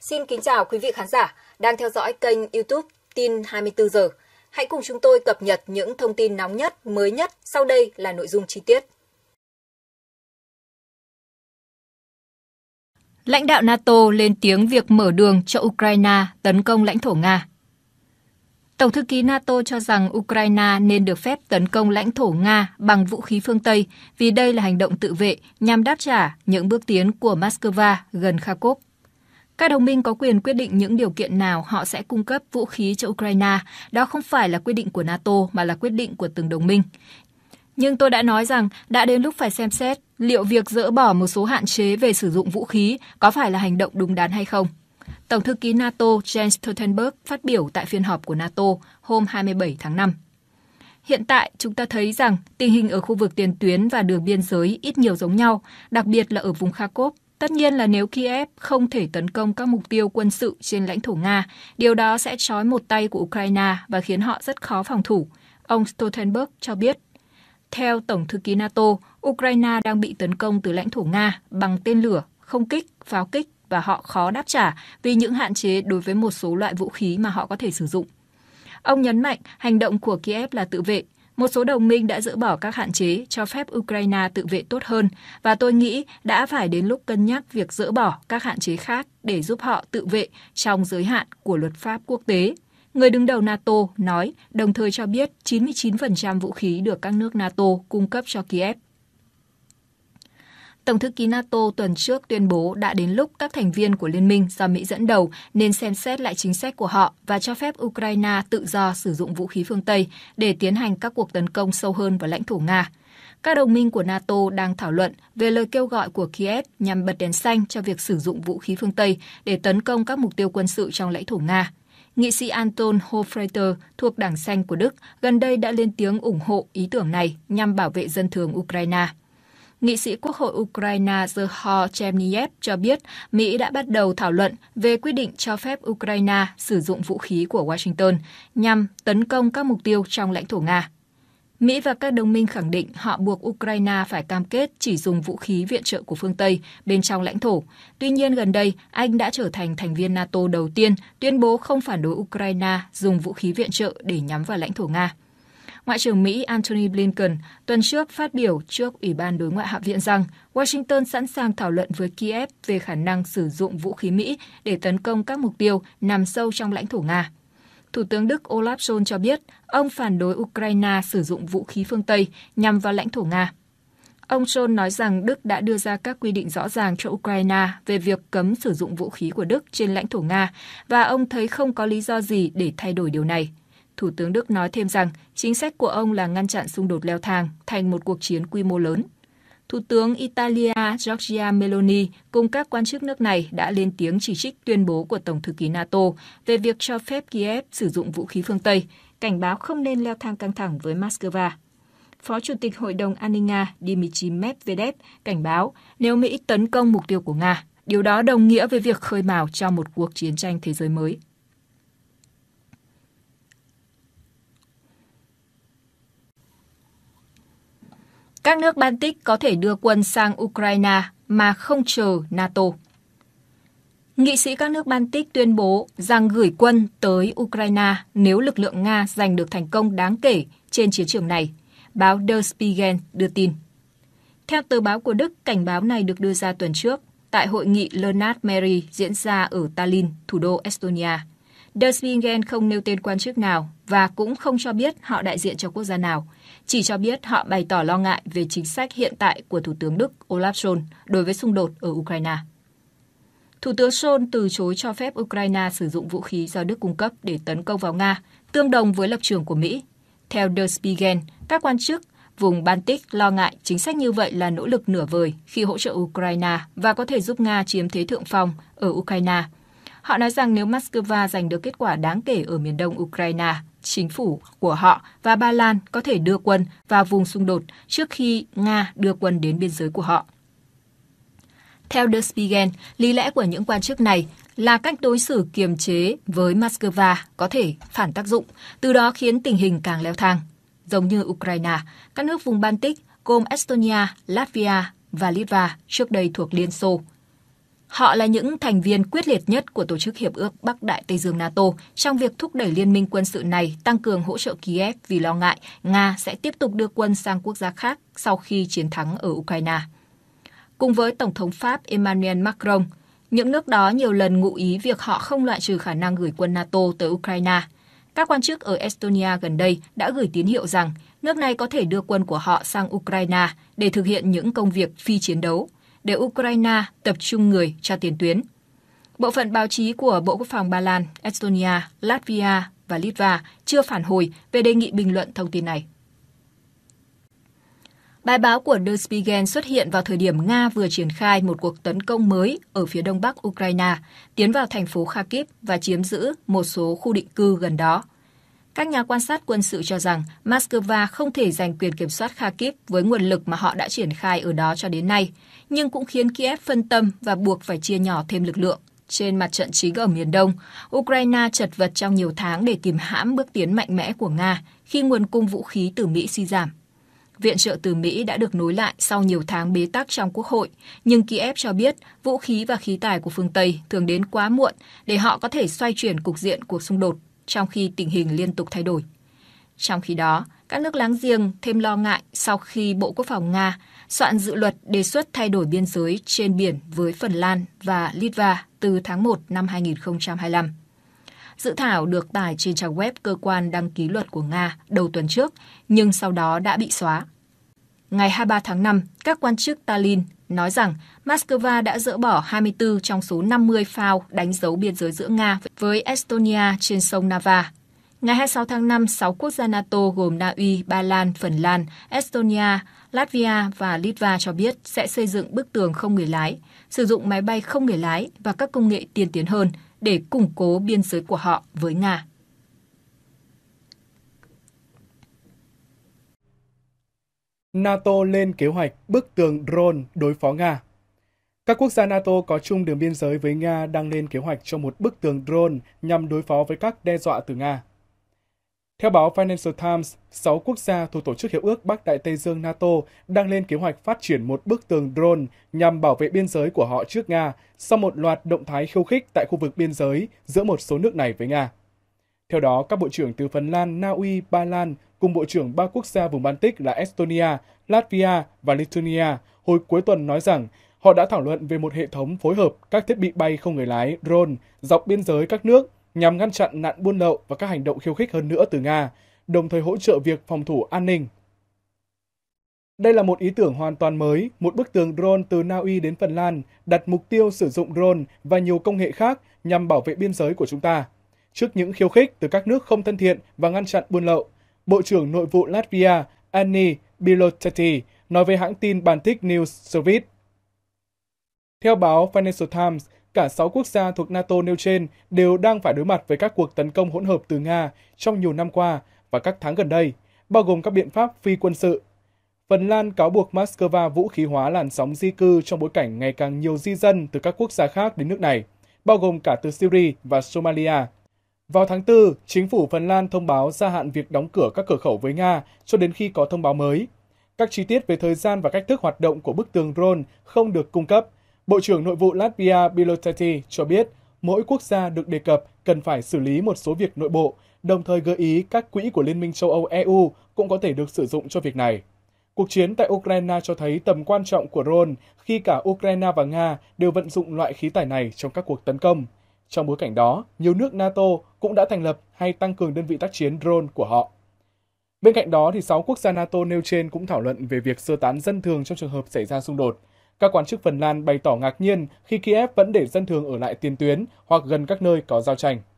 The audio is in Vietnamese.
Xin kính chào quý vị khán giả đang theo dõi kênh YouTube Tin 24 giờ. Hãy cùng chúng tôi cập nhật những thông tin nóng nhất, mới nhất. Sau đây là nội dung chi tiết. Lãnh đạo NATO lên tiếng việc mở đường cho Ukraine tấn công lãnh thổ Nga. Tổng thư ký NATO cho rằng Ukraine nên được phép tấn công lãnh thổ Nga bằng vũ khí phương Tây vì đây là hành động tự vệ nhằm đáp trả những bước tiến của Moscow gần Kharkov. Các đồng minh có quyền quyết định những điều kiện nào họ sẽ cung cấp vũ khí cho Ukraine. Đó không phải là quyết định của NATO mà là quyết định của từng đồng minh. Nhưng tôi đã nói rằng đã đến lúc phải xem xét liệu việc dỡ bỏ một số hạn chế về sử dụng vũ khí có phải là hành động đúng đắn hay không. Tổng thư ký NATO Jens Stoltenberg phát biểu tại phiên họp của NATO hôm 27 tháng 5. Hiện tại, chúng ta thấy rằng tình hình ở khu vực tiền tuyến và đường biên giới ít nhiều giống nhau, đặc biệt là ở vùng Kharkov Tất nhiên là nếu Kiev không thể tấn công các mục tiêu quân sự trên lãnh thổ Nga, điều đó sẽ trói một tay của Ukraine và khiến họ rất khó phòng thủ, ông Stoltenberg cho biết. Theo Tổng thư ký NATO, Ukraine đang bị tấn công từ lãnh thổ Nga bằng tên lửa, không kích, pháo kích và họ khó đáp trả vì những hạn chế đối với một số loại vũ khí mà họ có thể sử dụng. Ông nhấn mạnh hành động của Kiev là tự vệ, một số đồng minh đã dỡ bỏ các hạn chế cho phép Ukraine tự vệ tốt hơn và tôi nghĩ đã phải đến lúc cân nhắc việc dỡ bỏ các hạn chế khác để giúp họ tự vệ trong giới hạn của luật pháp quốc tế. Người đứng đầu NATO nói, đồng thời cho biết 99% vũ khí được các nước NATO cung cấp cho Kiev Tổng thư ký NATO tuần trước tuyên bố đã đến lúc các thành viên của liên minh do Mỹ dẫn đầu nên xem xét lại chính sách của họ và cho phép Ukraine tự do sử dụng vũ khí phương Tây để tiến hành các cuộc tấn công sâu hơn vào lãnh thổ Nga. Các đồng minh của NATO đang thảo luận về lời kêu gọi của Kiev nhằm bật đèn xanh cho việc sử dụng vũ khí phương Tây để tấn công các mục tiêu quân sự trong lãnh thổ Nga. Nghị sĩ Anton Hofreiter thuộc Đảng Xanh của Đức gần đây đã lên tiếng ủng hộ ý tưởng này nhằm bảo vệ dân thường Ukraine. Nghị sĩ Quốc hội Ukraine Zherho Chemniev cho biết Mỹ đã bắt đầu thảo luận về quyết định cho phép Ukraine sử dụng vũ khí của Washington nhằm tấn công các mục tiêu trong lãnh thổ Nga. Mỹ và các đồng minh khẳng định họ buộc Ukraine phải cam kết chỉ dùng vũ khí viện trợ của phương Tây bên trong lãnh thổ. Tuy nhiên, gần đây, Anh đã trở thành thành viên NATO đầu tiên tuyên bố không phản đối Ukraine dùng vũ khí viện trợ để nhắm vào lãnh thổ Nga. Ngoại trưởng Mỹ Antony Blinken tuần trước phát biểu trước Ủy ban Đối ngoại Hạ viện rằng Washington sẵn sàng thảo luận với Kiev về khả năng sử dụng vũ khí Mỹ để tấn công các mục tiêu nằm sâu trong lãnh thổ Nga. Thủ tướng Đức Olaf Scholz cho biết ông phản đối Ukraine sử dụng vũ khí phương Tây nhằm vào lãnh thổ Nga. Ông Scholz nói rằng Đức đã đưa ra các quy định rõ ràng cho Ukraine về việc cấm sử dụng vũ khí của Đức trên lãnh thổ Nga và ông thấy không có lý do gì để thay đổi điều này. Thủ tướng Đức nói thêm rằng chính sách của ông là ngăn chặn xung đột leo thang thành một cuộc chiến quy mô lớn. Thủ tướng Italia Giorgia Meloni cùng các quan chức nước này đã lên tiếng chỉ trích tuyên bố của Tổng thư ký NATO về việc cho phép Kiev sử dụng vũ khí phương Tây, cảnh báo không nên leo thang căng thẳng với Moscow. Phó Chủ tịch Hội đồng An ninh Nga Dmitry Medvedev cảnh báo nếu Mỹ tấn công mục tiêu của Nga, điều đó đồng nghĩa với việc khơi mào cho một cuộc chiến tranh thế giới mới. các nước Baltic có thể đưa quân sang Ukraine mà không chờ NATO. Nghị sĩ các nước Baltic tuyên bố rằng gửi quân tới Ukraine nếu lực lượng Nga giành được thành công đáng kể trên chiến trường này, báo Der Spiegel đưa tin. Theo tờ báo của Đức, cảnh báo này được đưa ra tuần trước tại hội nghị Leonard Meri diễn ra ở Tallinn, thủ đô Estonia. Der Spiegel không nêu tên quan chức nào và cũng không cho biết họ đại diện cho quốc gia nào, chỉ cho biết họ bày tỏ lo ngại về chính sách hiện tại của Thủ tướng Đức Olaf Scholz đối với xung đột ở Ukraine. Thủ tướng Scholz từ chối cho phép Ukraine sử dụng vũ khí do Đức cung cấp để tấn công vào Nga, tương đồng với lập trường của Mỹ. Theo Der Spiegel, các quan chức vùng Baltic lo ngại chính sách như vậy là nỗ lực nửa vời khi hỗ trợ Ukraine và có thể giúp Nga chiếm thế thượng phong ở Ukraine – Họ nói rằng nếu Moscow giành được kết quả đáng kể ở miền đông Ukraine, chính phủ của họ và Ba Lan có thể đưa quân vào vùng xung đột trước khi Nga đưa quân đến biên giới của họ. Theo Der Spiegel, lý lẽ của những quan chức này là cách đối xử kiềm chế với Moscow có thể phản tác dụng, từ đó khiến tình hình càng leo thang. Giống như Ukraine, các nước vùng Baltic gồm Estonia, Latvia và Litva trước đây thuộc Liên Xô Họ là những thành viên quyết liệt nhất của Tổ chức Hiệp ước Bắc Đại Tây Dương NATO trong việc thúc đẩy liên minh quân sự này tăng cường hỗ trợ Kiev vì lo ngại Nga sẽ tiếp tục đưa quân sang quốc gia khác sau khi chiến thắng ở Ukraine. Cùng với Tổng thống Pháp Emmanuel Macron, những nước đó nhiều lần ngụ ý việc họ không loại trừ khả năng gửi quân NATO tới Ukraine. Các quan chức ở Estonia gần đây đã gửi tín hiệu rằng nước này có thể đưa quân của họ sang Ukraine để thực hiện những công việc phi chiến đấu – để Ukraine tập trung người cho tiền tuyến. Bộ phận báo chí của Bộ Quốc phòng Ba Lan, Estonia, Latvia và Litva chưa phản hồi về đề nghị bình luận thông tin này. Bài báo của Der Spiegel xuất hiện vào thời điểm Nga vừa triển khai một cuộc tấn công mới ở phía đông bắc Ukraine, tiến vào thành phố Kharkiv và chiếm giữ một số khu định cư gần đó. Các nhà quan sát quân sự cho rằng Moscow không thể giành quyền kiểm soát Kharkiv với nguồn lực mà họ đã triển khai ở đó cho đến nay, nhưng cũng khiến Kiev phân tâm và buộc phải chia nhỏ thêm lực lượng. Trên mặt trận chính ở miền Đông, Ukraine chật vật trong nhiều tháng để kìm hãm bước tiến mạnh mẽ của Nga khi nguồn cung vũ khí từ Mỹ suy giảm. Viện trợ từ Mỹ đã được nối lại sau nhiều tháng bế tắc trong Quốc hội, nhưng Kiev cho biết vũ khí và khí tài của phương Tây thường đến quá muộn để họ có thể xoay chuyển cục diện cuộc xung đột trong khi tình hình liên tục thay đổi. Trong khi đó, các nước láng giềng thêm lo ngại sau khi Bộ Quốc phòng Nga soạn dự luật đề xuất thay đổi biên giới trên biển với Phần Lan và Litva từ tháng 1 năm 2025. Dự thảo được tải trên trang web cơ quan đăng ký luật của Nga đầu tuần trước, nhưng sau đó đã bị xóa ngày 23 tháng 5, các quan chức Tallinn nói rằng Moscow đã dỡ bỏ 24 trong số 50 phao đánh dấu biên giới giữa Nga với Estonia trên sông Nava. Ngày 26 tháng 5, 6 quốc gia NATO gồm Na Uy, Ba Lan, Phần Lan, Estonia, Latvia và Litva cho biết sẽ xây dựng bức tường không người lái, sử dụng máy bay không người lái và các công nghệ tiên tiến hơn để củng cố biên giới của họ với Nga. NATO lên kế hoạch bức tường drone đối phó Nga. Các quốc gia NATO có chung đường biên giới với Nga đang lên kế hoạch cho một bức tường drone nhằm đối phó với các đe dọa từ Nga. Theo báo Financial Times, 6 quốc gia thuộc Tổ chức Hiệp ước Bắc Đại Tây Dương NATO đang lên kế hoạch phát triển một bức tường drone nhằm bảo vệ biên giới của họ trước Nga sau một loạt động thái khiêu khích tại khu vực biên giới giữa một số nước này với Nga. Theo đó, các bộ trưởng từ Phần Lan, Na Uy, Ba Lan cùng bộ trưởng ba quốc gia vùng Baltic là Estonia, Latvia và Lithuania hồi cuối tuần nói rằng họ đã thảo luận về một hệ thống phối hợp các thiết bị bay không người lái drone dọc biên giới các nước nhằm ngăn chặn nạn buôn lậu và các hành động khiêu khích hơn nữa từ Nga, đồng thời hỗ trợ việc phòng thủ an ninh. Đây là một ý tưởng hoàn toàn mới, một bức tường drone từ Na Uy đến Phần Lan đặt mục tiêu sử dụng drone và nhiều công nghệ khác nhằm bảo vệ biên giới của chúng ta. Trước những khiêu khích từ các nước không thân thiện và ngăn chặn buôn lậu, Bộ trưởng Nội vụ Latvia Anni Bilotati nói với hãng tin Baltic News Service. Theo báo Financial Times, cả 6 quốc gia thuộc NATO nêu trên đều đang phải đối mặt với các cuộc tấn công hỗn hợp từ Nga trong nhiều năm qua và các tháng gần đây, bao gồm các biện pháp phi quân sự. Phần Lan cáo buộc Moscow vũ khí hóa làn sóng di cư trong bối cảnh ngày càng nhiều di dân từ các quốc gia khác đến nước này, bao gồm cả từ Syria và Somalia. Vào tháng 4, chính phủ Phần Lan thông báo gia hạn việc đóng cửa các cửa khẩu với Nga cho đến khi có thông báo mới. Các chi tiết về thời gian và cách thức hoạt động của bức tường drone không được cung cấp. Bộ trưởng Nội vụ Latvia Bilotati cho biết mỗi quốc gia được đề cập cần phải xử lý một số việc nội bộ, đồng thời gợi ý các quỹ của Liên minh châu Âu EU cũng có thể được sử dụng cho việc này. Cuộc chiến tại Ukraine cho thấy tầm quan trọng của drone khi cả Ukraine và Nga đều vận dụng loại khí tài này trong các cuộc tấn công. Trong bối cảnh đó, nhiều nước NATO cũng đã thành lập hay tăng cường đơn vị tác chiến drone của họ. Bên cạnh đó, thì 6 quốc gia NATO nêu trên cũng thảo luận về việc sơ tán dân thường trong trường hợp xảy ra xung đột. Các quan chức Phần Lan bày tỏ ngạc nhiên khi Kiev vẫn để dân thường ở lại tiền tuyến hoặc gần các nơi có giao tranh.